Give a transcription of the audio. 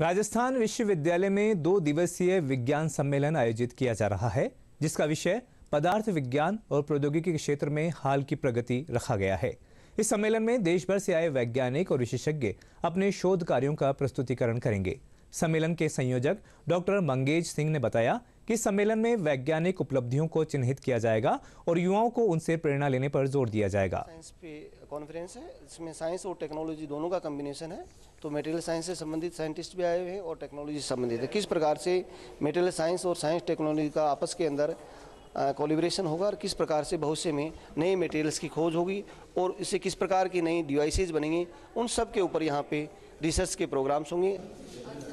राजस्थान विश्वविद्यालय में दो दिवसीय विज्ञान सम्मेलन आयोजित किया जा रहा है जिसका विषय पदार्थ विज्ञान और प्रौद्योगिकी के क्षेत्र में हाल की प्रगति रखा गया है इस सम्मेलन में देश भर से आए वैज्ञानिक और विशेषज्ञ अपने शोध कार्यों का प्रस्तुतिकरण करेंगे सम्मेलन के संयोजक डॉक्टर मंगेज सिंह ने बताया कि सम्मेलन में वैज्ञानिक उपलब्धियों को चिन्हित किया जाएगा और युवाओं को उनसे प्रेरणा लेने पर जोर दिया जाएगा साइंस पे कॉन्फ्रेंस है इसमें साइंस और टेक्नोलॉजी दोनों का कम्बिनेशन है तो मेटेरियल साइंस से संबंधित साइंटिस्ट भी आए हुए हैं और टेक्नोलॉजी से संबंधित है किस प्रकार से मेटेरियल साइंस और साइंस टेक्नोलॉजी का आपस के अंदर कोलिब्रेशन होगा और किस प्रकार से भविष्य में नए मेटेरियल्स की खोज होगी और इससे किस प्रकार की नई डिवाइसेज बनेंगी उन सब के ऊपर यहाँ पे रिसर्च के प्रोग्राम्स होंगे